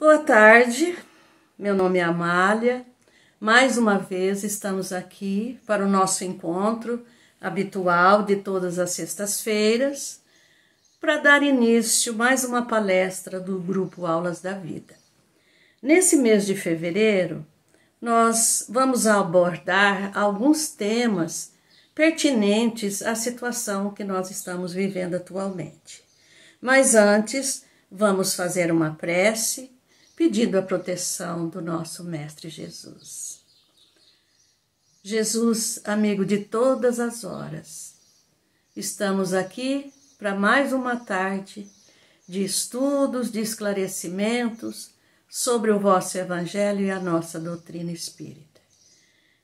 Boa tarde, meu nome é Amália. Mais uma vez estamos aqui para o nosso encontro habitual de todas as sextas-feiras para dar início mais uma palestra do grupo Aulas da Vida. Nesse mês de fevereiro, nós vamos abordar alguns temas pertinentes à situação que nós estamos vivendo atualmente. Mas antes, vamos fazer uma prece pedindo a proteção do nosso Mestre Jesus. Jesus, amigo de todas as horas, estamos aqui para mais uma tarde de estudos, de esclarecimentos sobre o vosso Evangelho e a nossa doutrina espírita.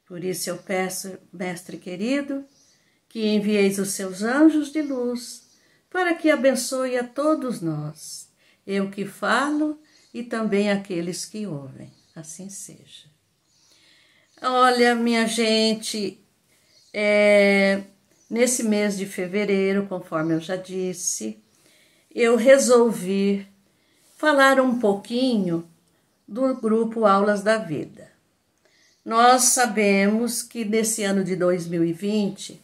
Por isso eu peço, Mestre querido, que envieis os seus anjos de luz para que abençoe a todos nós. Eu que falo e também aqueles que ouvem. Assim seja. Olha, minha gente, é, nesse mês de fevereiro, conforme eu já disse, eu resolvi falar um pouquinho do grupo Aulas da Vida. Nós sabemos que nesse ano de 2020,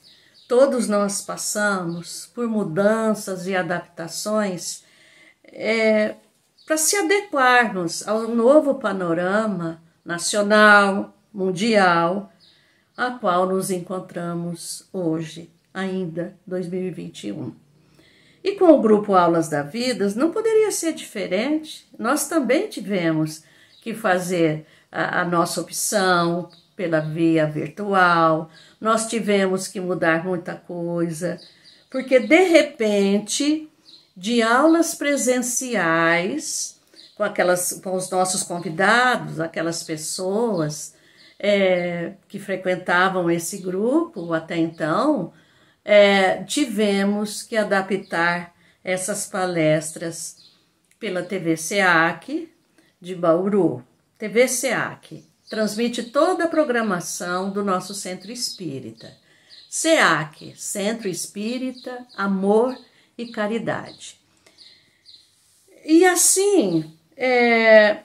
todos nós passamos por mudanças e adaptações é, para se adequarmos ao novo panorama nacional, mundial, a qual nos encontramos hoje, ainda 2021. E com o grupo Aulas da Vida, não poderia ser diferente. Nós também tivemos que fazer a, a nossa opção pela via virtual, nós tivemos que mudar muita coisa, porque de repente de aulas presenciais com aquelas com os nossos convidados, aquelas pessoas é, que frequentavam esse grupo até então, é, tivemos que adaptar essas palestras pela TV SEAC de Bauru. TV SEAC transmite toda a programação do nosso centro espírita. SEAC, Centro Espírita Amor e e caridade. E assim, é,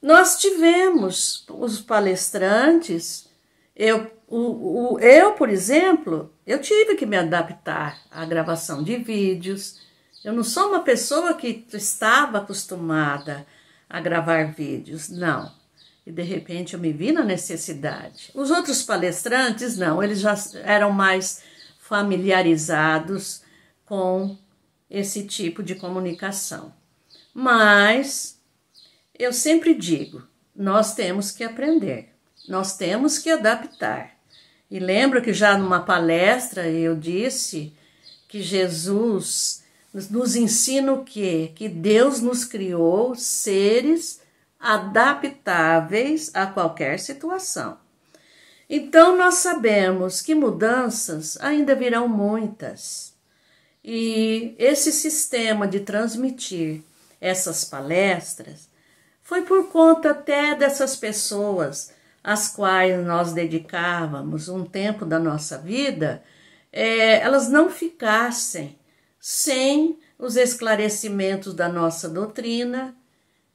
nós tivemos os palestrantes, eu, o, o, eu, por exemplo, eu tive que me adaptar à gravação de vídeos. Eu não sou uma pessoa que estava acostumada a gravar vídeos, não. E de repente eu me vi na necessidade. Os outros palestrantes, não, eles já eram mais familiarizados com esse tipo de comunicação. Mas eu sempre digo, nós temos que aprender, nós temos que adaptar. E lembro que já numa palestra eu disse que Jesus nos ensina o quê? Que Deus nos criou seres adaptáveis a qualquer situação. Então nós sabemos que mudanças ainda virão muitas. E esse sistema de transmitir essas palestras foi por conta até dessas pessoas às quais nós dedicávamos um tempo da nossa vida, é, elas não ficassem sem os esclarecimentos da nossa doutrina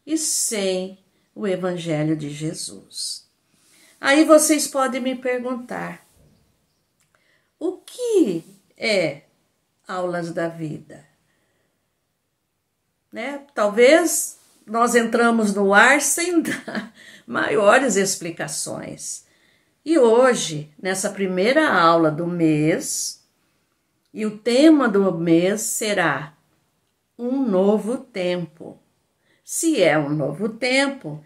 e sem o Evangelho de Jesus. Aí vocês podem me perguntar: o que é aulas da vida. Né? Talvez nós entramos no ar sem dar maiores explicações. E hoje, nessa primeira aula do mês, e o tema do mês será um novo tempo. Se é um novo tempo,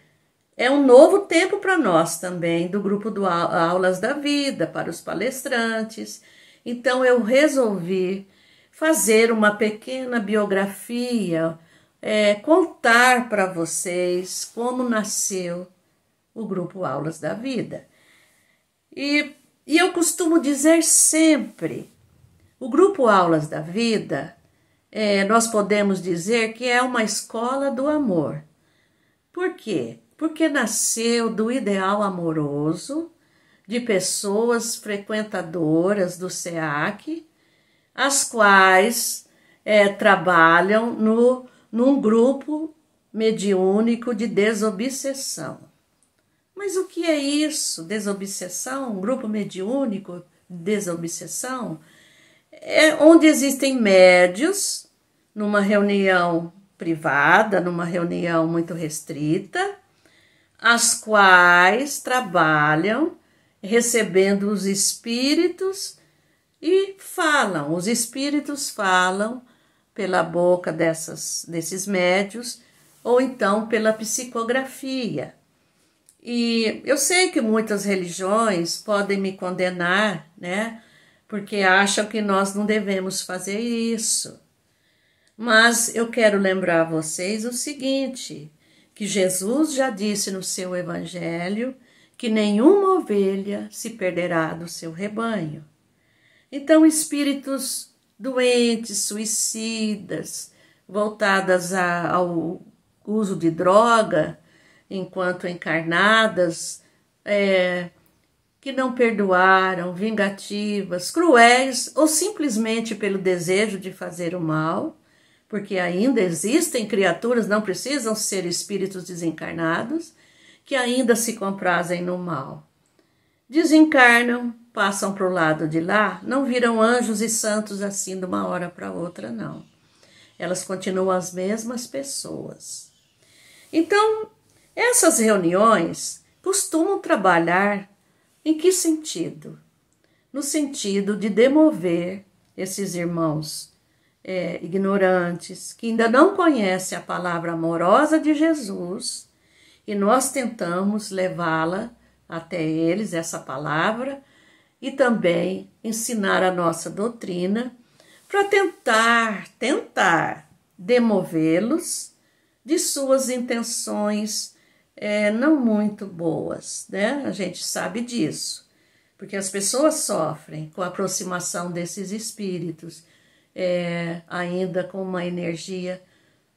é um novo tempo para nós também, do grupo do Aulas da Vida, para os palestrantes. Então, eu resolvi fazer uma pequena biografia, é, contar para vocês como nasceu o grupo Aulas da Vida. E, e eu costumo dizer sempre: o grupo Aulas da Vida, é, nós podemos dizer que é uma escola do amor. Por quê? Porque nasceu do ideal amoroso de pessoas frequentadoras do SEAC as quais é, trabalham no, num grupo mediúnico de desobsessão. Mas o que é isso? Desobsessão? Um grupo mediúnico de desobsessão? É onde existem médios, numa reunião privada, numa reunião muito restrita, as quais trabalham recebendo os espíritos e falam, os espíritos falam pela boca dessas, desses médios ou então pela psicografia. E eu sei que muitas religiões podem me condenar, né? Porque acham que nós não devemos fazer isso. Mas eu quero lembrar a vocês o seguinte: que Jesus já disse no seu evangelho que nenhuma ovelha se perderá do seu rebanho. Então, espíritos doentes, suicidas, voltadas a, ao uso de droga, enquanto encarnadas, é, que não perdoaram, vingativas, cruéis ou simplesmente pelo desejo de fazer o mal, porque ainda existem criaturas, não precisam ser espíritos desencarnados, que ainda se comprazem no mal. Desencarnam passam para o lado de lá, não viram anjos e santos assim de uma hora para outra, não. Elas continuam as mesmas pessoas. Então, essas reuniões costumam trabalhar em que sentido? No sentido de demover esses irmãos é, ignorantes que ainda não conhecem a palavra amorosa de Jesus e nós tentamos levá-la até eles, essa palavra e também ensinar a nossa doutrina para tentar, tentar demovê-los de suas intenções é, não muito boas, né? A gente sabe disso, porque as pessoas sofrem com a aproximação desses espíritos, é, ainda com uma energia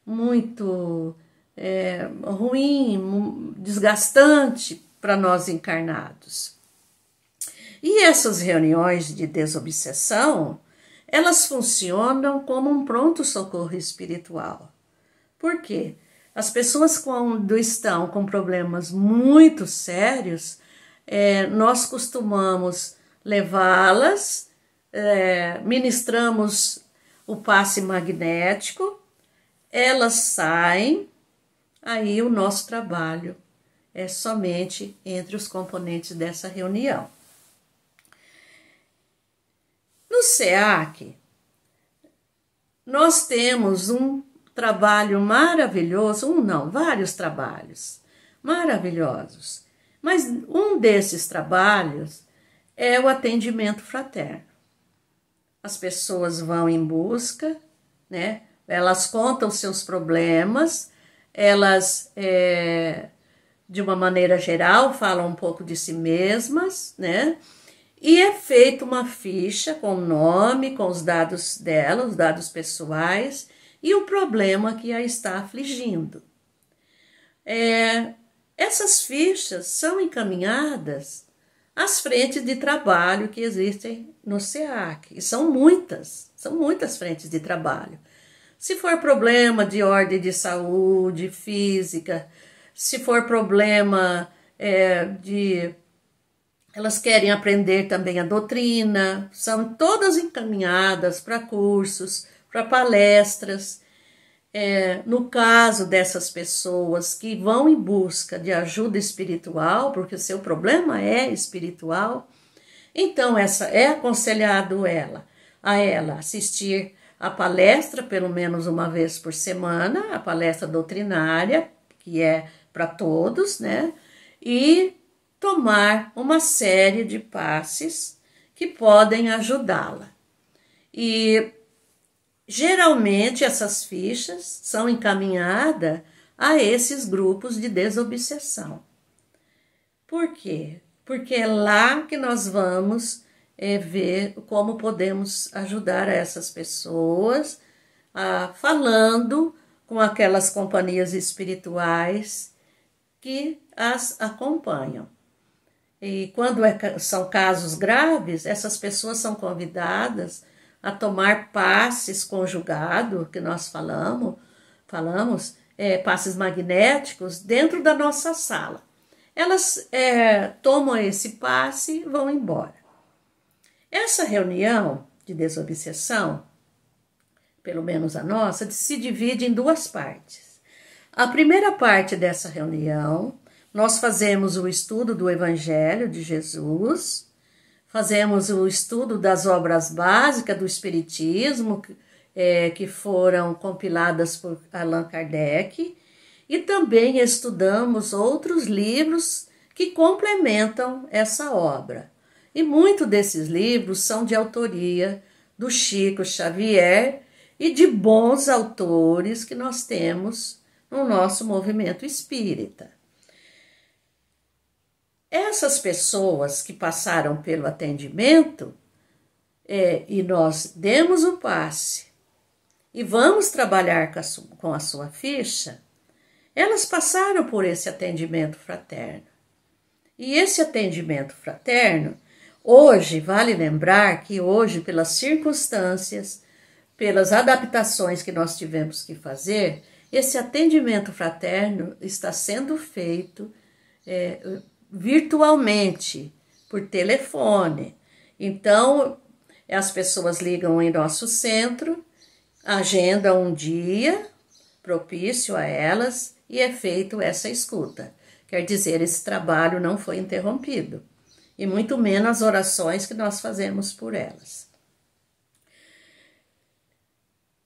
muito é, ruim, desgastante para nós encarnados. E essas reuniões de desobsessão, elas funcionam como um pronto-socorro espiritual. Por quê? As pessoas quando estão com problemas muito sérios, é, nós costumamos levá-las, é, ministramos o passe magnético, elas saem, aí o nosso trabalho é somente entre os componentes dessa reunião. No SEAC, nós temos um trabalho maravilhoso, um não, vários trabalhos maravilhosos. Mas um desses trabalhos é o atendimento fraterno. As pessoas vão em busca, né? Elas contam seus problemas, elas, é, de uma maneira geral, falam um pouco de si mesmas, né? E é feita uma ficha com o nome, com os dados dela, os dados pessoais e o problema que a está afligindo. É, essas fichas são encaminhadas às frentes de trabalho que existem no SEAC, e são muitas, são muitas frentes de trabalho. Se for problema de ordem de saúde física, se for problema é, de elas querem aprender também a doutrina, são todas encaminhadas para cursos, para palestras. É, no caso dessas pessoas que vão em busca de ajuda espiritual, porque o seu problema é espiritual, então essa é aconselhado ela a ela assistir a palestra pelo menos uma vez por semana, a palestra doutrinária, que é para todos, né? E tomar uma série de passes que podem ajudá-la. E geralmente essas fichas são encaminhadas a esses grupos de desobsessão. Por quê? Porque é lá que nós vamos é, ver como podemos ajudar essas pessoas, a, ah, falando com aquelas companhias espirituais que as acompanham. E quando é, são casos graves, essas pessoas são convidadas a tomar passes conjugado, que nós falamos, falamos é, passes magnéticos, dentro da nossa sala. Elas é, tomam esse passe e vão embora. Essa reunião de desobsessão, pelo menos a nossa, se divide em duas partes. A primeira parte dessa reunião nós fazemos o estudo do Evangelho de Jesus, fazemos o estudo das obras básicas do Espiritismo, é, que foram compiladas por Allan Kardec, e também estudamos outros livros que complementam essa obra. E muitos desses livros são de autoria do Chico Xavier e de bons autores que nós temos no nosso movimento espírita. Essas pessoas que passaram pelo atendimento é, e nós demos o passe e vamos trabalhar com a, sua, com a sua ficha, elas passaram por esse atendimento fraterno. E esse atendimento fraterno, hoje, vale lembrar que hoje, pelas circunstâncias, pelas adaptações que nós tivemos que fazer, esse atendimento fraterno está sendo feito é, virtualmente, por telefone. Então, as pessoas ligam em nosso centro, agendam um dia propício a elas e é feito essa escuta. Quer dizer, esse trabalho não foi interrompido, e muito menos as orações que nós fazemos por elas.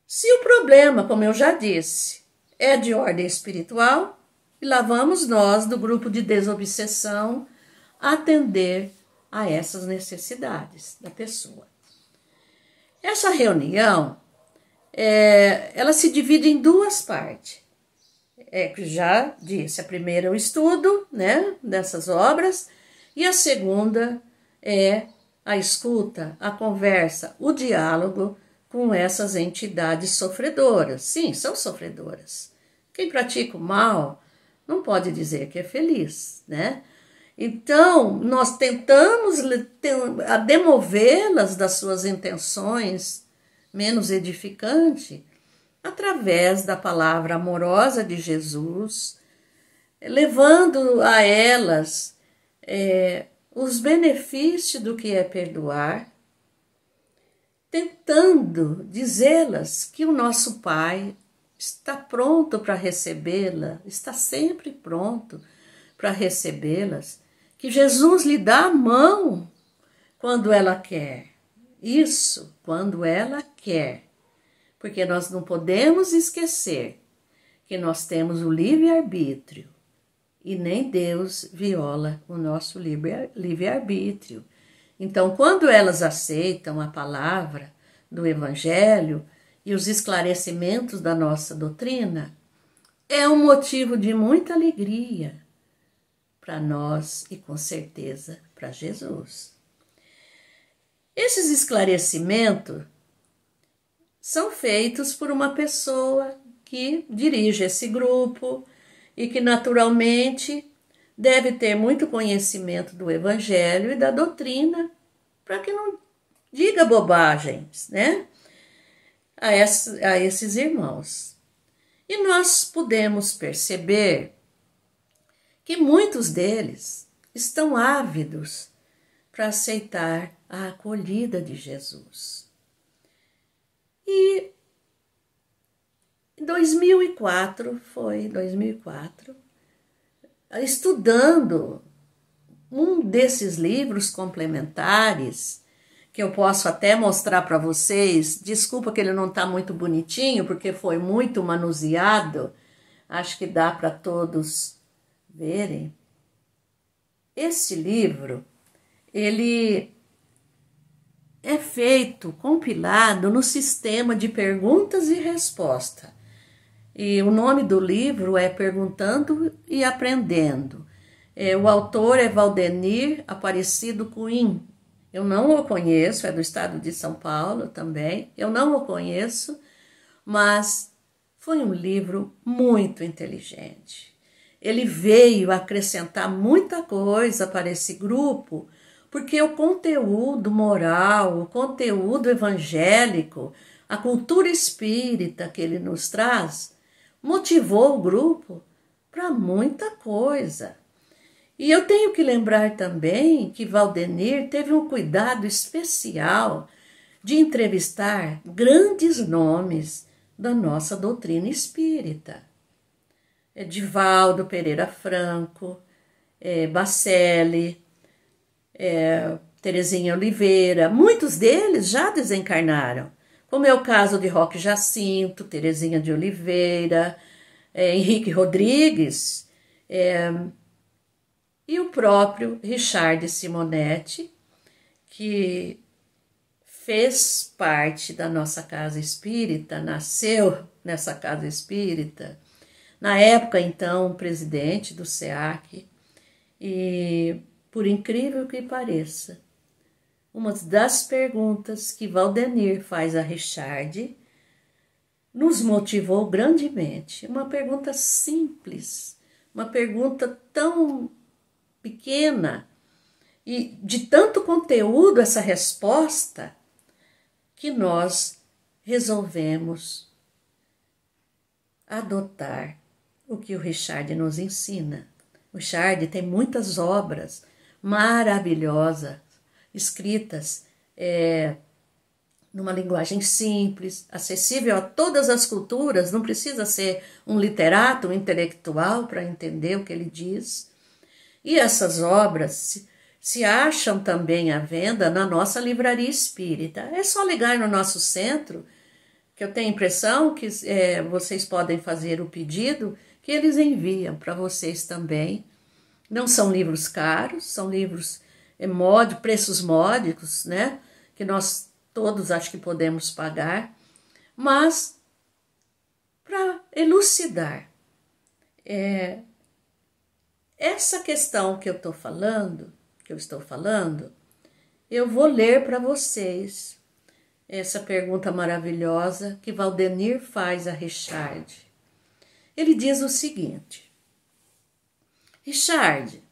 Se o problema, como eu já disse, é de ordem espiritual, e lá vamos nós, do grupo de desobsessão, atender a essas necessidades da pessoa. Essa reunião, é, ela se divide em duas partes. É, já disse, a primeira é o estudo né, dessas obras, e a segunda é a escuta, a conversa, o diálogo com essas entidades sofredoras. Sim, são sofredoras. Quem pratica o mal, não pode dizer que é feliz, né? Então, nós tentamos demovê-las das suas intenções menos edificante através da palavra amorosa de Jesus, levando a elas é, os benefícios do que é perdoar, tentando dizê-las que o nosso Pai está pronto para recebê-la, está sempre pronto para recebê-las, que Jesus lhe dá a mão quando ela quer. Isso, quando ela quer. Porque nós não podemos esquecer que nós temos o livre-arbítrio e nem Deus viola o nosso livre-arbítrio. Então, quando elas aceitam a palavra do Evangelho, e os esclarecimentos da nossa doutrina é um motivo de muita alegria para nós e com certeza para Jesus. Esses esclarecimentos são feitos por uma pessoa que dirige esse grupo e que naturalmente deve ter muito conhecimento do evangelho e da doutrina para que não diga bobagens, né? a, a esses irmãos. E nós podemos perceber que muitos deles estão ávidos para aceitar a acolhida de Jesus. E em 2004 foi 2004 estudando um desses livros complementares que eu posso até mostrar para vocês. Desculpa que ele não está muito bonitinho, porque foi muito manuseado. Acho que dá para todos verem. esse livro, ele é feito, compilado no sistema de perguntas e resposta. E o nome do livro é Perguntando e Aprendendo. É, o autor é Valdenir Aparecido Cuim, eu não o conheço, é do estado de São Paulo também. Eu não o conheço, mas foi um livro muito inteligente. Ele veio acrescentar muita coisa para esse grupo, porque o conteúdo moral, o conteúdo evangélico, a cultura espírita que ele nos traz, motivou o grupo para muita coisa. E eu tenho que lembrar também que Valdenir teve um cuidado especial de entrevistar grandes nomes da nossa doutrina espírita. Divaldo Pereira Franco, é, Bacelli, é, Terezinha Oliveira, muitos deles já desencarnaram, como é o caso de Roque Jacinto, Terezinha de Oliveira, é, Henrique Rodrigues, é, e o próprio Richard Simonetti, que fez parte da nossa casa espírita, nasceu nessa casa espírita, na época então presidente do SEAC, e por incrível que pareça, uma das perguntas que Valdenir faz a Richard nos motivou grandemente. Uma pergunta simples, uma pergunta tão pequena e de tanto conteúdo essa resposta que nós resolvemos adotar o que o Richard nos ensina. O Richard tem muitas obras maravilhosas escritas é, numa linguagem simples, acessível a todas as culturas, não precisa ser um literato, um intelectual para entender o que ele diz. E essas obras se, se acham também à venda na nossa livraria espírita. É só ligar no nosso centro, que eu tenho a impressão que é, vocês podem fazer o pedido que eles enviam para vocês também. Não são livros caros, são livros é, mod, preços módicos, né? Que nós todos acho que podemos pagar, mas para elucidar é, essa questão que eu estou falando, que eu estou falando, eu vou ler para vocês essa pergunta maravilhosa que Valdenir faz a Richard. Ele diz o seguinte: Richard,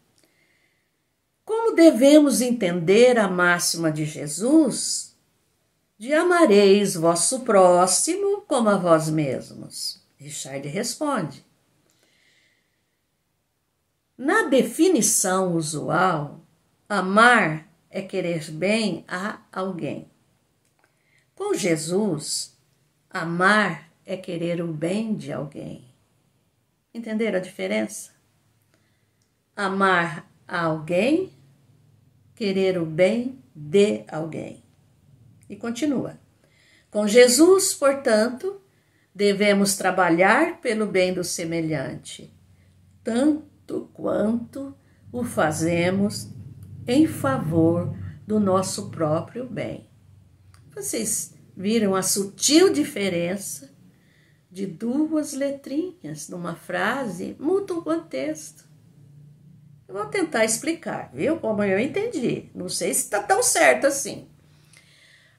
como devemos entender a máxima de Jesus de amareis vosso próximo como a vós mesmos? Richard responde: na definição usual, amar é querer bem a alguém. Com Jesus, amar é querer o bem de alguém. Entenderam a diferença? Amar a alguém, querer o bem de alguém. E continua. Com Jesus, portanto, devemos trabalhar pelo bem do semelhante, tanto tanto quanto o fazemos em favor do nosso próprio bem. Vocês viram a sutil diferença de duas letrinhas numa frase? Muda o contexto. Eu vou tentar explicar, viu? Como eu entendi. Não sei se está tão certo assim.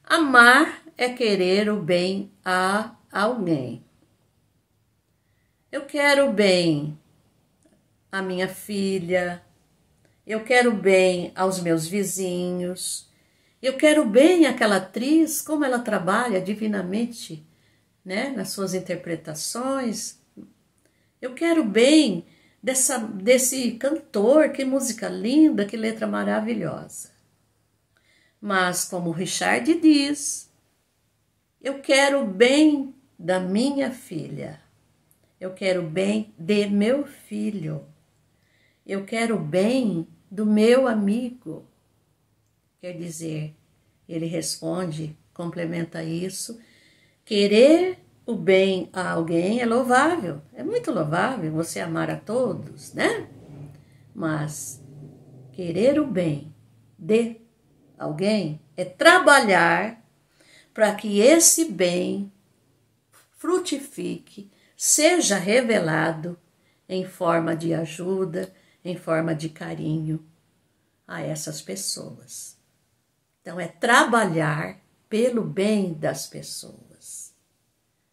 Amar é querer o bem a alguém. Eu quero o bem à minha filha, eu quero bem aos meus vizinhos, eu quero bem aquela atriz, como ela trabalha divinamente né, nas suas interpretações. Eu quero bem dessa, desse cantor, que música linda, que letra maravilhosa. Mas, como Richard diz, eu quero bem da minha filha, eu quero bem de meu filho. Eu quero o bem do meu amigo. Quer dizer, ele responde, complementa isso: querer o bem a alguém é louvável, é muito louvável você amar a todos, né? Mas querer o bem de alguém é trabalhar para que esse bem frutifique, seja revelado em forma de ajuda, em forma de carinho a essas pessoas. Então, é trabalhar pelo bem das pessoas.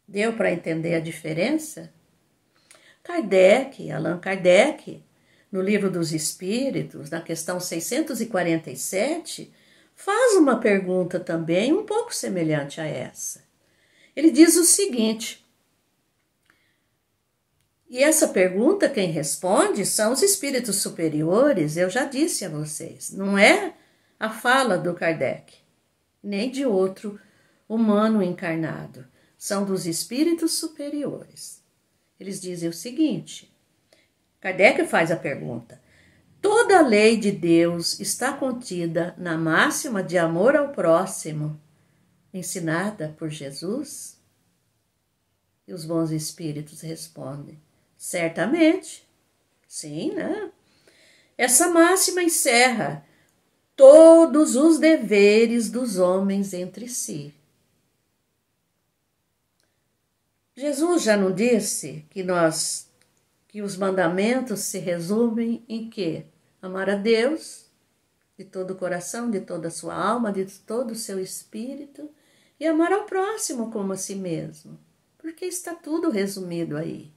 Deu para entender a diferença? Kardec, Allan Kardec, no Livro dos Espíritos, na questão 647, faz uma pergunta também um pouco semelhante a essa. Ele diz o seguinte: e essa pergunta quem responde são os espíritos superiores, eu já disse a vocês, não é a fala do Kardec, nem de outro humano encarnado, são dos espíritos superiores. Eles dizem o seguinte: Kardec faz a pergunta: toda a lei de Deus está contida na máxima de amor ao próximo, ensinada por Jesus? E os bons espíritos respondem: Certamente. Sim, né? Essa máxima encerra todos os deveres dos homens entre si. Jesus já não disse que nós que os mandamentos se resumem em quê? Amar a Deus de todo o coração, de toda a sua alma, de todo o seu espírito e amar ao próximo como a si mesmo. Porque está tudo resumido aí.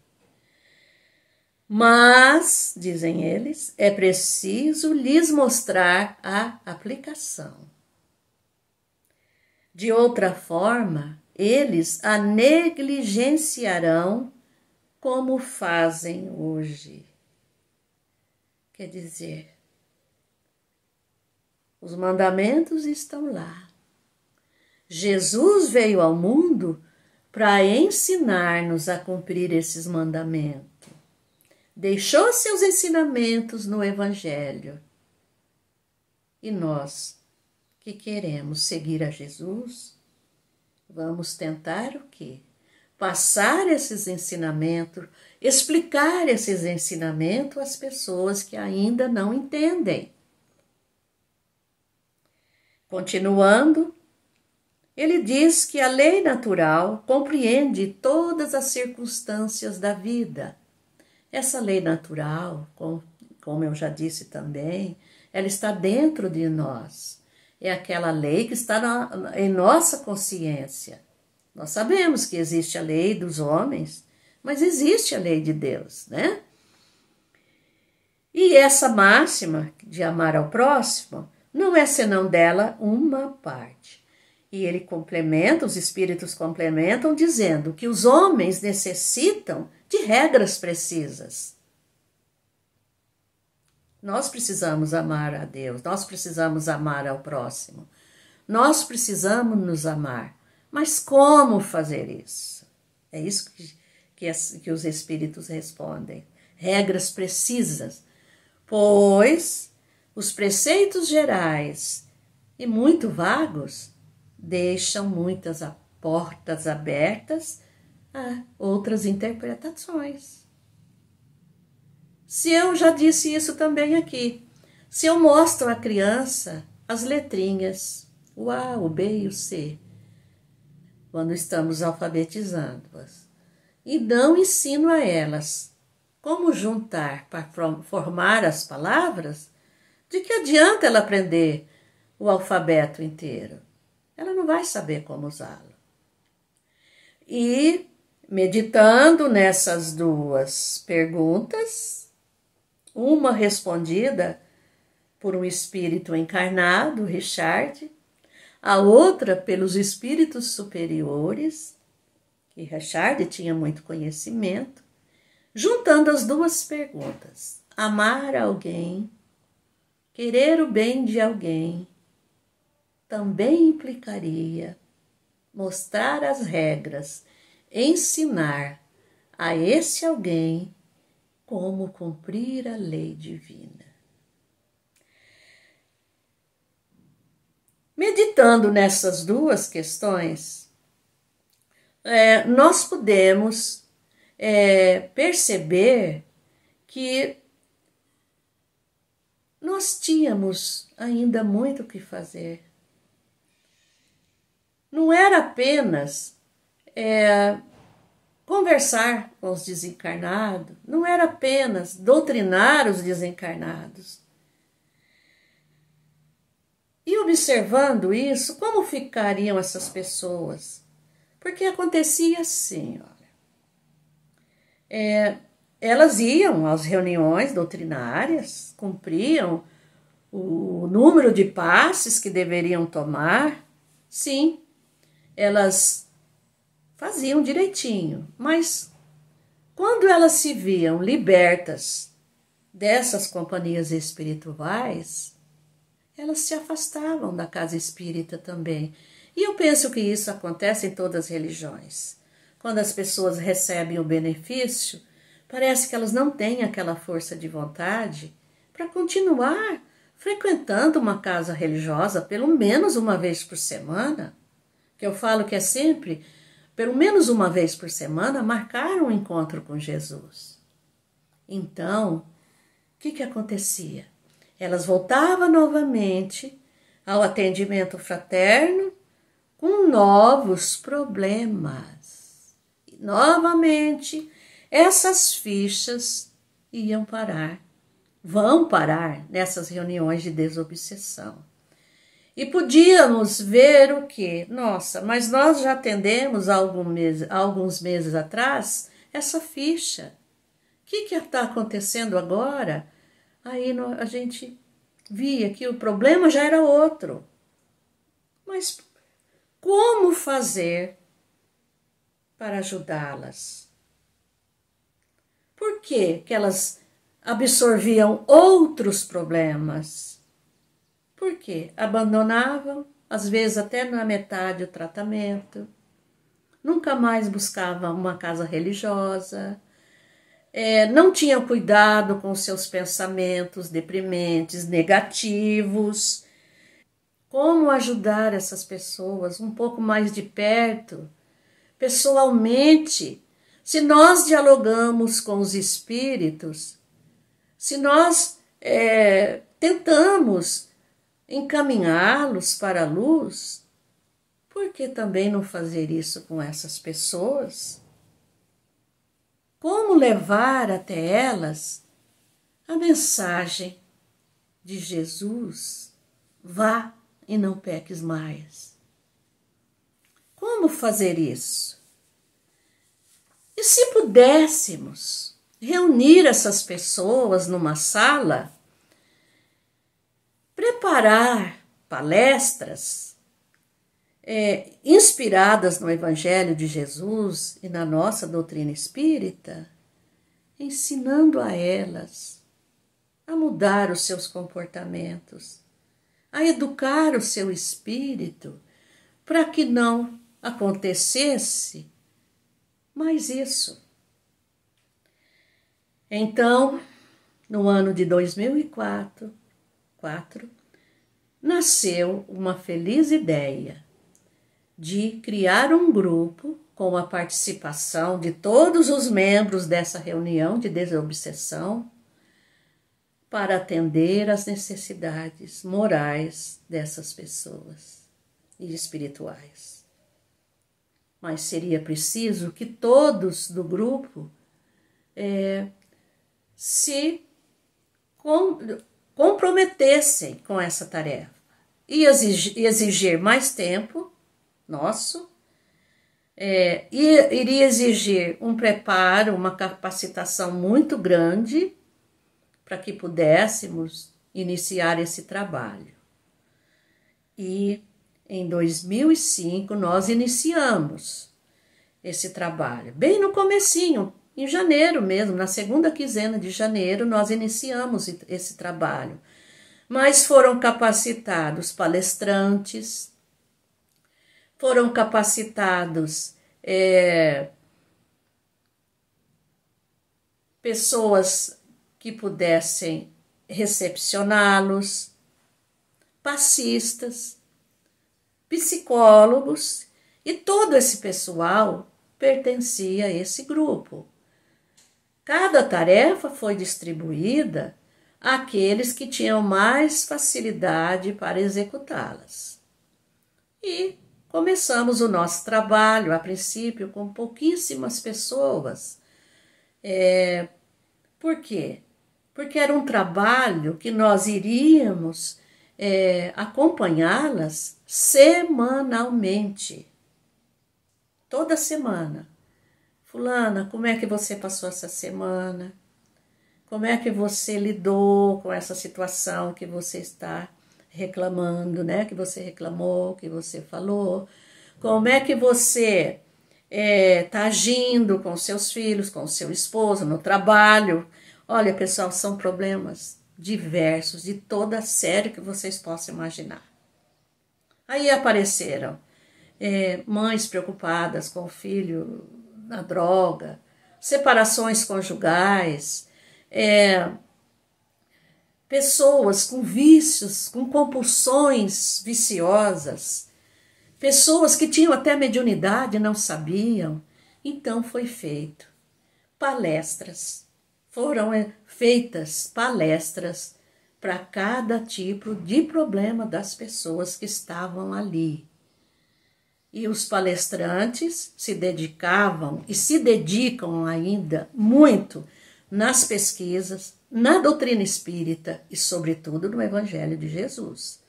Mas, dizem eles, é preciso lhes mostrar a aplicação. De outra forma, eles a negligenciarão como fazem hoje. Quer dizer, os mandamentos estão lá. Jesus veio ao mundo para ensinar-nos a cumprir esses mandamentos deixou seus ensinamentos no Evangelho. E nós, que queremos seguir a Jesus, vamos tentar o quê? Passar esses ensinamentos, explicar esses ensinamentos às pessoas que ainda não entendem. Continuando, ele diz que a lei natural compreende todas as circunstâncias da vida essa lei natural, como eu já disse também, ela está dentro de nós. É aquela lei que está na, em nossa consciência. Nós sabemos que existe a lei dos homens, mas existe a lei de Deus, né? E essa máxima de amar ao próximo não é senão dela uma parte. E ele complementa, os espíritos complementam, dizendo que os homens necessitam de regras precisas. Nós precisamos amar a Deus, nós precisamos amar ao próximo, nós precisamos nos amar. Mas como fazer isso? É isso que, que, as, que os espíritos respondem. Regras precisas, pois os preceitos gerais e muito vagos deixam muitas portas abertas a outras interpretações. Se eu já disse isso também aqui, se eu mostro à criança as letrinhas, o A, o B e o C, quando estamos alfabetizando-as, e não ensino a elas como juntar para formar as palavras, de que adianta ela aprender o alfabeto inteiro? ela não vai saber como usá-lo. E meditando nessas duas perguntas, uma respondida por um espírito encarnado, Richard, a outra pelos espíritos superiores, que Richard tinha muito conhecimento, juntando as duas perguntas: amar alguém, querer o bem de alguém também implicaria mostrar as regras, ensinar a esse alguém como cumprir a lei divina. Meditando nessas duas questões, é, nós podemos é, perceber que nós tínhamos ainda muito o que fazer não era apenas é, conversar com os desencarnados, não era apenas doutrinar os desencarnados. E observando isso, como ficariam essas pessoas? Porque acontecia assim, olha. É, elas iam às reuniões doutrinárias, cumpriam o número de passes que deveriam tomar, sim, elas faziam direitinho, mas quando elas se viam libertas dessas companhias espirituais, elas se afastavam da casa espírita também. E eu penso que isso acontece em todas as religiões. Quando as pessoas recebem o benefício, parece que elas não têm aquela força de vontade para continuar frequentando uma casa religiosa pelo menos uma vez por semana que eu falo que é sempre, pelo menos uma vez por semana, marcar um encontro com Jesus. Então, o que, que acontecia? Elas voltavam novamente ao atendimento fraterno com novos problemas. E, novamente, essas fichas iam parar, vão parar nessas reuniões de desobsessão. E podíamos ver o que? Nossa, mas nós já atendemos há alguns meses atrás essa ficha. O que está acontecendo agora? Aí a gente via que o problema já era outro. Mas como fazer para ajudá-las? Por que, que elas absorviam outros problemas? porque abandonavam, às vezes até na metade, o tratamento, nunca mais buscavam uma casa religiosa, é, não tinham cuidado com seus pensamentos deprimentes, negativos. Como ajudar essas pessoas um pouco mais de perto, pessoalmente? Se nós dialogamos com os espíritos, se nós é, tentamos encaminhá-los para a luz, por que também não fazer isso com essas pessoas? Como levar até elas a mensagem de Jesus? Vá e não peques mais. Como fazer isso? E se pudéssemos reunir essas pessoas numa sala preparar palestras é, inspiradas no Evangelho de Jesus e na nossa doutrina espírita, ensinando a elas a mudar os seus comportamentos, a educar o seu espírito para que não acontecesse mais isso. Então, no ano de 2004, nasceu uma feliz ideia de criar um grupo com a participação de todos os membros dessa reunião de desobsessão para atender às necessidades morais dessas pessoas e espirituais. Mas seria preciso que todos do grupo é, se comprometessem com essa tarefa e exigir mais tempo nosso, é, iria exigir um preparo, uma capacitação muito grande para que pudéssemos iniciar esse trabalho. E em 2005 nós iniciamos esse trabalho, bem no comecinho, em janeiro mesmo, na segunda quinzena de janeiro, nós iniciamos esse trabalho. Mas foram capacitados palestrantes, foram capacitados é, pessoas que pudessem recepcioná-los, passistas, psicólogos e todo esse pessoal pertencia a esse grupo. Cada tarefa foi distribuída àqueles que tinham mais facilidade para executá-las. E começamos o nosso trabalho, a princípio, com pouquíssimas pessoas. É, por quê? Porque era um trabalho que nós iríamos é, acompanhá-las semanalmente, toda semana. Fulana, como é que você passou essa semana? Como é que você lidou com essa situação que você está reclamando, né? Que você reclamou, que você falou? Como é que você está é, tá agindo com seus filhos, com seu esposo, no trabalho? Olha, pessoal, são problemas diversos, de toda a série que vocês possam imaginar. Aí apareceram é, mães preocupadas com o filho na droga, separações conjugais, é, pessoas com vícios, com compulsões viciosas, pessoas que tinham até mediunidade e não sabiam. Então foi feito palestras, foram é, feitas palestras para cada tipo de problema das pessoas que estavam ali e os palestrantes se dedicavam e se dedicam ainda muito nas pesquisas, na doutrina espírita e, sobretudo, no Evangelho de Jesus.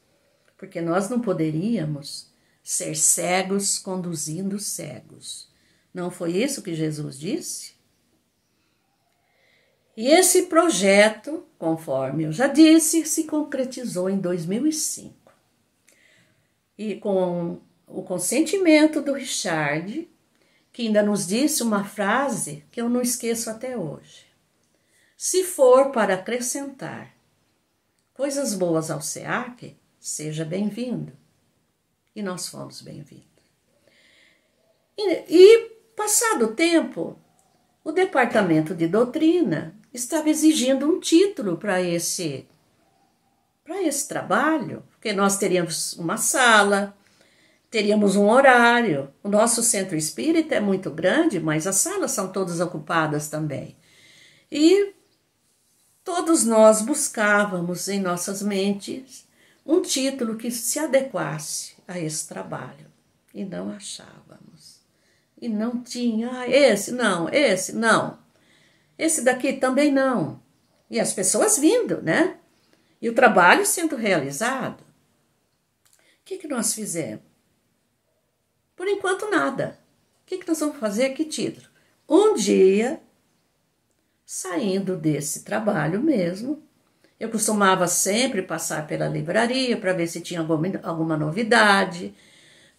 Porque nós não poderíamos ser cegos conduzindo cegos. Não foi isso que Jesus disse? E esse projeto, conforme eu já disse, se concretizou em 2005. E com o consentimento do Richard, que ainda nos disse uma frase que eu não esqueço até hoje. Se for para acrescentar coisas boas ao SEAC, seja bem-vindo. E nós fomos bem-vindos. E, e, passado o tempo, o departamento de doutrina estava exigindo um título para esse para esse trabalho, porque nós teríamos uma sala, teríamos um horário. O nosso centro espírita é muito grande, mas as salas são todas ocupadas também. E todos nós buscávamos em nossas mentes um título que se adequasse a esse trabalho e não achávamos. E não tinha, ah, esse não, esse não, esse daqui também não. E as pessoas vindo, né? E o trabalho sendo realizado. O que, que nós fizemos? Por enquanto, nada. O que, que nós vamos fazer? Que título? Um dia, saindo desse trabalho mesmo, eu costumava sempre passar pela livraria para ver se tinha alguma, alguma novidade,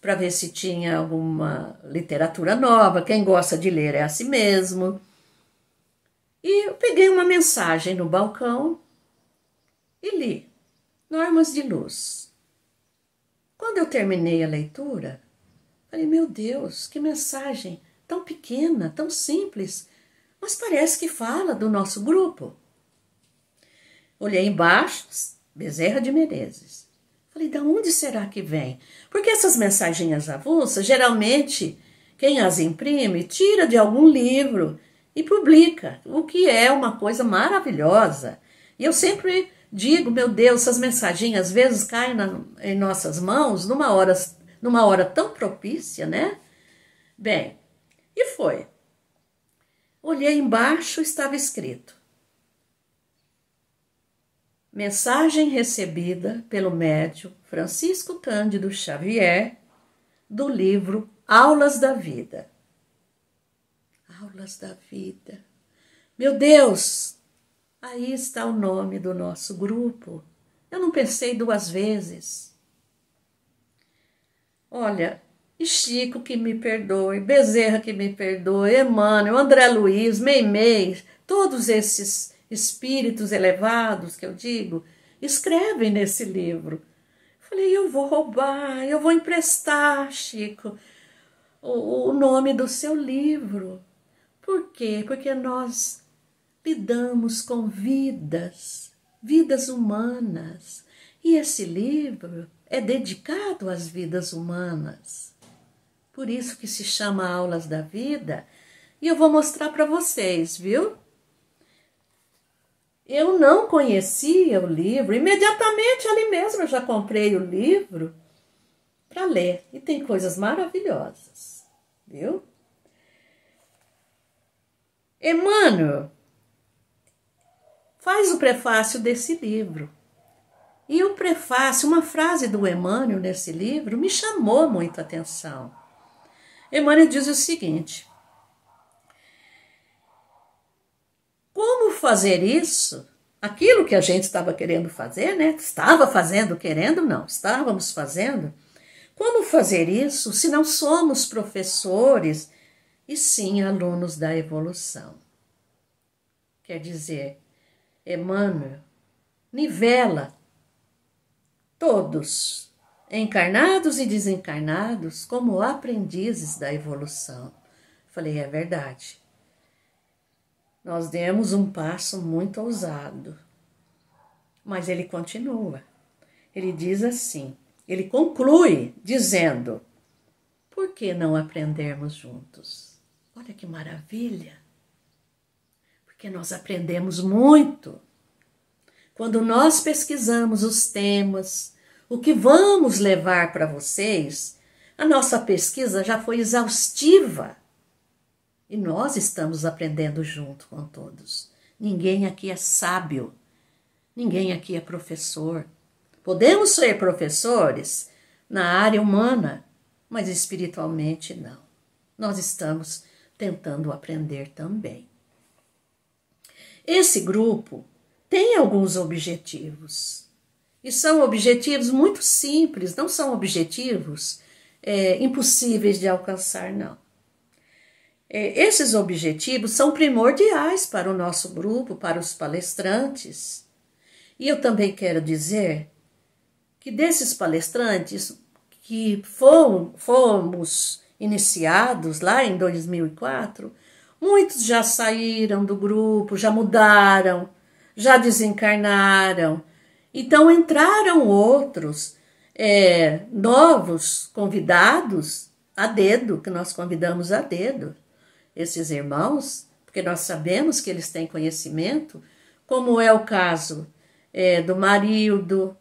para ver se tinha alguma literatura nova. Quem gosta de ler é assim mesmo. E eu peguei uma mensagem no balcão e li Normas de Luz. Quando eu terminei a leitura, Falei, meu Deus, que mensagem tão pequena, tão simples, mas parece que fala do nosso grupo. Olhei embaixo, Bezerra de Menezes. Falei, de onde será que vem? Porque essas mensagens avulsas, geralmente, quem as imprime tira de algum livro e publica, o que é uma coisa maravilhosa. E eu sempre digo, meu Deus, essas mensagens às vezes caem na, em nossas mãos numa hora numa hora tão propícia, né? Bem, e foi. Olhei embaixo, estava escrito: Mensagem recebida pelo médium Francisco Cândido Xavier do livro Aulas da Vida. Aulas da Vida. Meu Deus! Aí está o nome do nosso grupo. Eu não pensei duas vezes. Olha, Chico que me perdoe, Bezerra que me perdoe, Emmanuel, André Luiz, Meimei, todos esses espíritos elevados que eu digo, escrevem nesse livro. Falei, eu vou roubar, eu vou emprestar, Chico, o, o nome do seu livro. Por quê? Porque nós lidamos com vidas, vidas humanas. E esse livro é dedicado às vidas humanas. Por isso que se chama Aulas da Vida, e eu vou mostrar para vocês, viu? Eu não conhecia o livro, imediatamente ali mesmo eu já comprei o livro para ler, e tem coisas maravilhosas, viu? Emmanuel faz o prefácio desse livro. E o prefácio, uma frase do Emmanuel nesse livro, me chamou muito a atenção. Emmanuel diz o seguinte: Como fazer isso? Aquilo que a gente estava querendo fazer, né? Estava fazendo, querendo, não, estávamos fazendo. Como fazer isso se não somos professores e sim alunos da evolução? Quer dizer, Emmanuel nivela todos, encarnados e desencarnados, como aprendizes da evolução. Falei, é verdade. Nós demos um passo muito ousado. Mas ele continua. Ele diz assim, ele conclui dizendo: por que não aprendermos juntos? Olha que maravilha! Porque nós aprendemos muito. Quando nós pesquisamos os temas, o que vamos levar para vocês, a nossa pesquisa já foi exaustiva. E nós estamos aprendendo junto com todos. Ninguém aqui é sábio, ninguém aqui é professor. Podemos ser professores na área humana, mas espiritualmente não. Nós estamos tentando aprender também. Esse grupo tem alguns objetivos. E são objetivos muito simples, não são objetivos é, impossíveis de alcançar, não. É, esses objetivos são primordiais para o nosso grupo, para os palestrantes. E eu também quero dizer que desses palestrantes que fom fomos iniciados lá em 2004, muitos já saíram do grupo, já mudaram, já desencarnaram então entraram outros é, novos convidados a dedo, que nós convidamos a dedo, esses irmãos, porque nós sabemos que eles têm conhecimento, como é o caso é, do Marildo,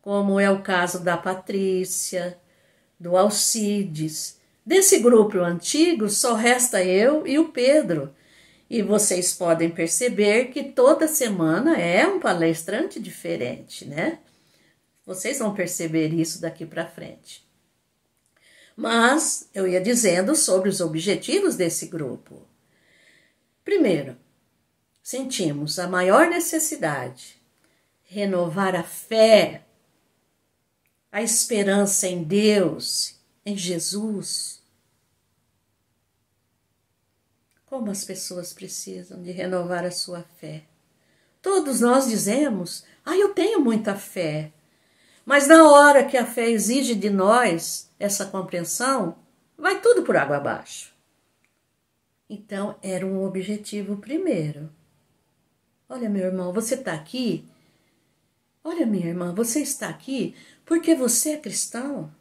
como é o caso da Patrícia, do Alcides. Desse grupo antigo só resta eu e o Pedro, e vocês podem perceber que toda semana é um palestrante diferente, né? Vocês vão perceber isso daqui para frente. Mas eu ia dizendo sobre os objetivos desse grupo. Primeiro, sentimos a maior necessidade renovar a fé, a esperança em Deus, em Jesus, Como as pessoas precisam de renovar a sua fé. Todos nós dizemos: Ah, eu tenho muita fé. Mas na hora que a fé exige de nós essa compreensão, vai tudo por água abaixo. Então, era um objetivo primeiro. Olha, meu irmão, você está aqui. Olha, minha irmã, você está aqui porque você é cristão.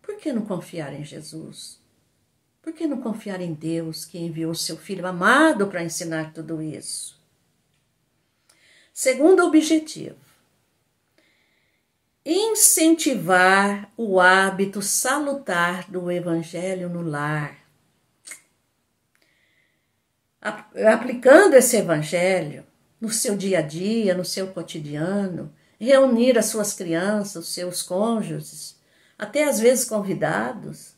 Por que não confiar em Jesus? Por que não confiar em Deus que enviou seu filho amado para ensinar tudo isso? Segundo objetivo: incentivar o hábito salutar do evangelho no lar. Aplicando esse evangelho no seu dia a dia, no seu cotidiano, reunir as suas crianças, os seus cônjuges, até às vezes convidados,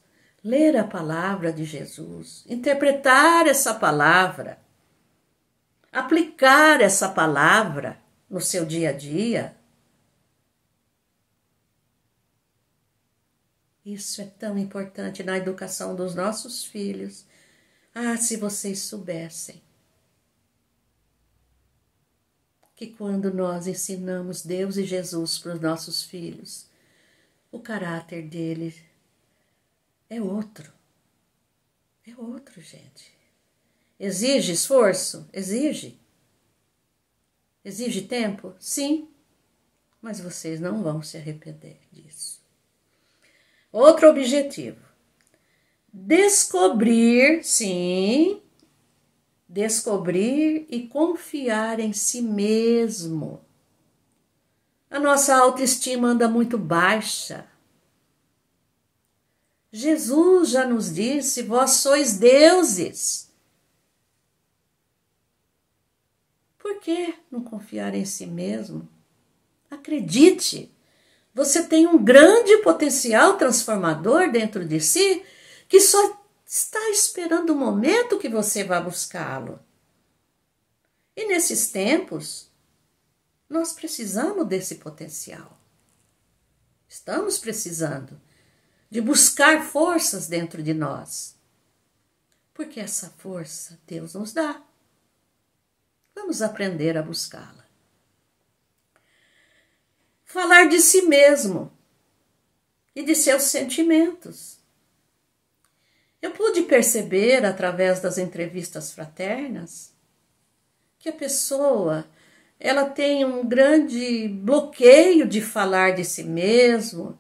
ler a palavra de Jesus, interpretar essa palavra, aplicar essa palavra no seu dia a dia. Isso é tão importante na educação dos nossos filhos. Ah, se vocês soubessem que quando nós ensinamos Deus e Jesus para os nossos filhos, o caráter deles é outro. É outro, gente. Exige esforço? Exige. Exige tempo? Sim. Mas vocês não vão se arrepender disso. Outro objetivo: descobrir, sim, descobrir e confiar em si mesmo. A nossa autoestima anda muito baixa. Jesus já nos disse: vós sois deuses. Por que não confiar em si mesmo? Acredite, você tem um grande potencial transformador dentro de si que só está esperando o momento que você vá buscá-lo. E nesses tempos, nós precisamos desse potencial. Estamos precisando de buscar forças dentro de nós. Porque essa força Deus nos dá. Vamos aprender a buscá-la. Falar de si mesmo e de seus sentimentos. Eu pude perceber através das entrevistas fraternas que a pessoa ela tem um grande bloqueio de falar de si mesmo,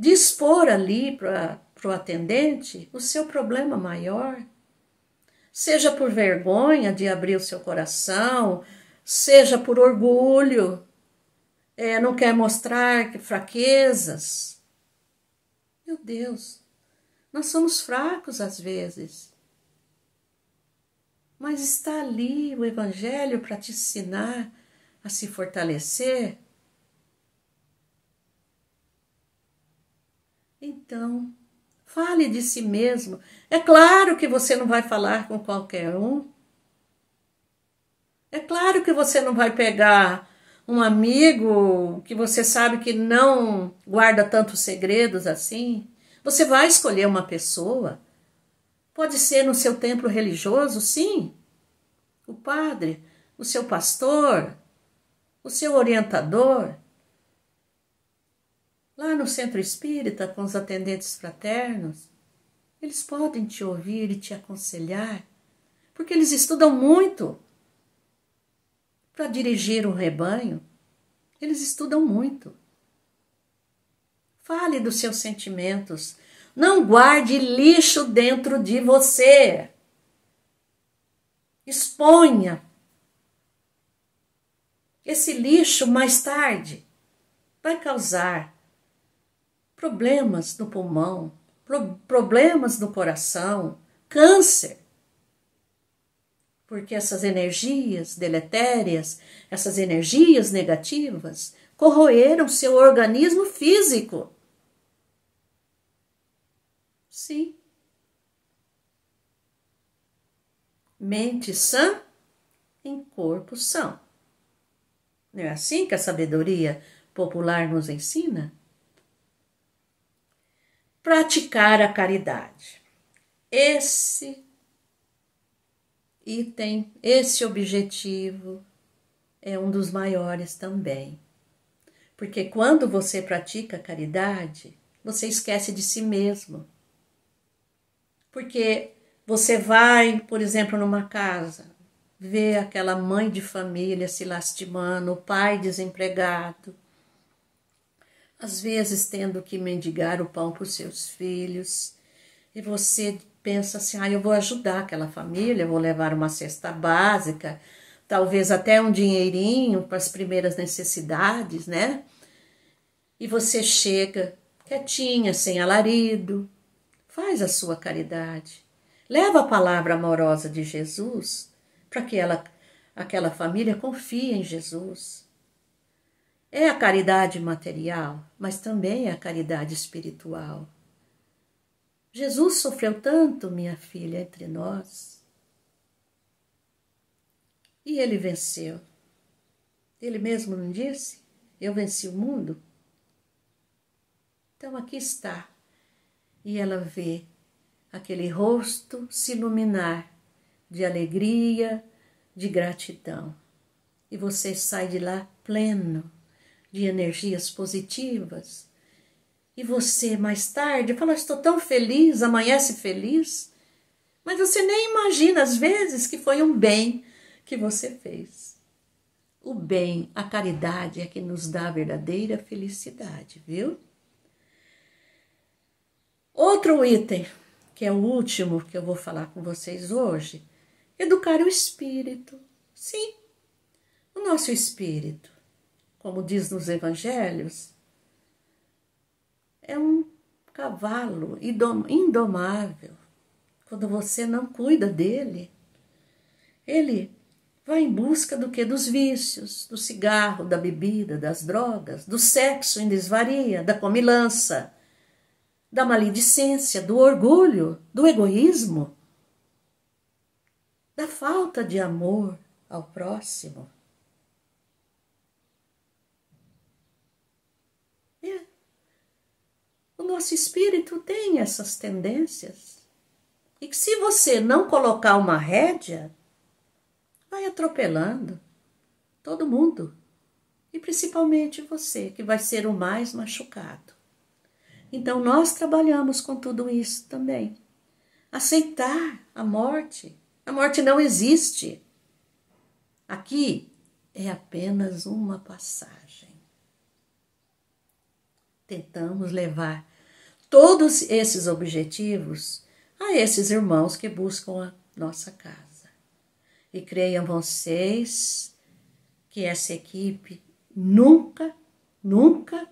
dispor ali para o atendente o seu problema maior, seja por vergonha de abrir o seu coração, seja por orgulho, é, não quer mostrar fraquezas. Meu Deus, nós somos fracos às vezes, mas está ali o Evangelho para te ensinar a se fortalecer Então, fale de si mesmo. É claro que você não vai falar com qualquer um. É claro que você não vai pegar um amigo que você sabe que não guarda tantos segredos assim. Você vai escolher uma pessoa. Pode ser no seu templo religioso, sim. O padre, o seu pastor, o seu orientador lá no centro espírita com os atendentes fraternos, eles podem te ouvir e te aconselhar, porque eles estudam muito para dirigir o rebanho. Eles estudam muito. Fale dos seus sentimentos. Não guarde lixo dentro de você. Exponha esse lixo mais tarde vai causar problemas no pulmão, pro problemas no coração, câncer. Porque essas energias deletérias, essas energias negativas, corroeram seu organismo físico. Sim. Mente sã em corpo são. Não é assim que a sabedoria popular nos ensina? praticar a caridade. Esse item, esse objetivo é um dos maiores também. Porque quando você pratica a caridade, você esquece de si mesmo. Porque você vai, por exemplo, numa casa, vê aquela mãe de família se lastimando, o pai desempregado, às vezes tendo que mendigar o pão para os seus filhos, e você pensa assim: ah, eu vou ajudar aquela família, vou levar uma cesta básica, talvez até um dinheirinho para as primeiras necessidades, né? E você chega quietinha, sem alarido, faz a sua caridade. Leva a palavra amorosa de Jesus para que ela, aquela família confie em Jesus é a caridade material, mas também é a caridade espiritual. Jesus sofreu tanto, minha filha, entre nós. E ele venceu. Ele mesmo não disse: Eu venci o mundo? Então aqui está. E ela vê aquele rosto se iluminar de alegria, de gratidão. E você sai de lá pleno de energias positivas. E você, mais tarde, fala: Estou tão feliz, amanhece feliz. Mas você nem imagina, às vezes, que foi um bem que você fez. O bem, a caridade é que nos dá a verdadeira felicidade, viu? Outro item, que é o último que eu vou falar com vocês hoje, educar o espírito. Sim, o nosso espírito como diz nos evangelhos, é um cavalo indomável. Quando você não cuida dele, ele vai em busca do que? Dos vícios, do cigarro, da bebida, das drogas, do sexo em desvaria, da comilança, da maledicência, do orgulho, do egoísmo, da falta de amor ao próximo. O nosso espírito tem essas tendências. E que se você não colocar uma rédea, vai atropelando todo mundo. E principalmente você, que vai ser o mais machucado. Então nós trabalhamos com tudo isso também. Aceitar a morte. A morte não existe. Aqui é apenas uma passagem. Tentamos levar todos esses objetivos a esses irmãos que buscam a nossa casa. E creiam vocês que essa equipe nunca, nunca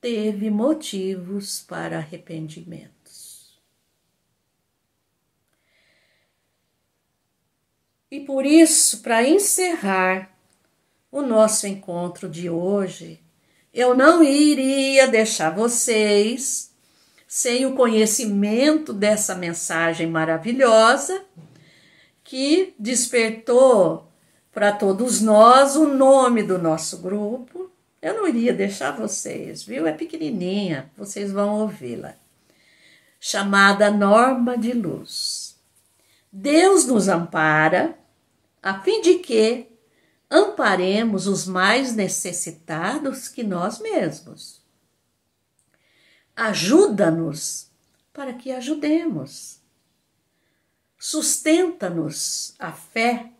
teve motivos para arrependimentos. E por isso, para encerrar o nosso encontro de hoje, eu não iria deixar vocês sem o conhecimento dessa mensagem maravilhosa que despertou para todos nós o nome do nosso grupo. Eu não iria deixar vocês, viu? É pequenininha, vocês vão ouvi-la. Chamada Norma de Luz. Deus nos ampara a fim de que amparemos os mais necessitados que nós mesmos. Ajuda-nos para que ajudemos. Sustenta-nos a fé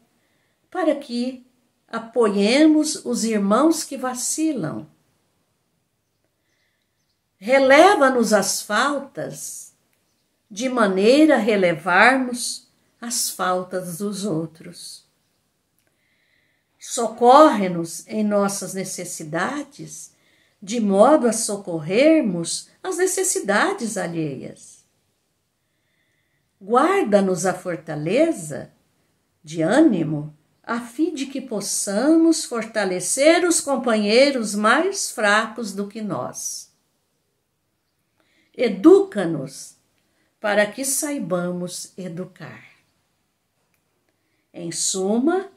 para que apoiemos os irmãos que vacilam. Releva-nos as faltas, de maneira a relevarmos as faltas dos outros. Socorre-nos em nossas necessidades, de modo a socorrermos às necessidades alheias. Guarda-nos a fortaleza de ânimo, a fim de que possamos fortalecer os companheiros mais fracos do que nós. Educa-nos para que saibamos educar. Em suma,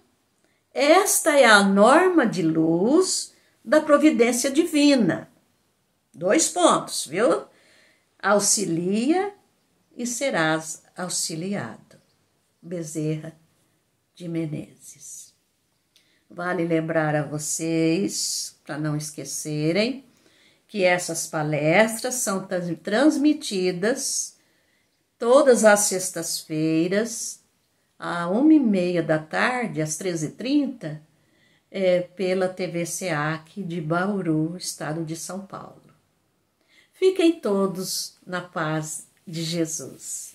esta é a norma de luz da providência divina Dois pontos, viu? Auxilia e serás auxiliado. Bezerra de Menezes. Vale lembrar a vocês, para não esquecerem, que essas palestras são transmitidas todas as sextas-feiras, a uma e meia da tarde, às 13h30, é, pela TV SEAC de Bauru, estado de São Paulo. Fiquem todos na paz de Jesus.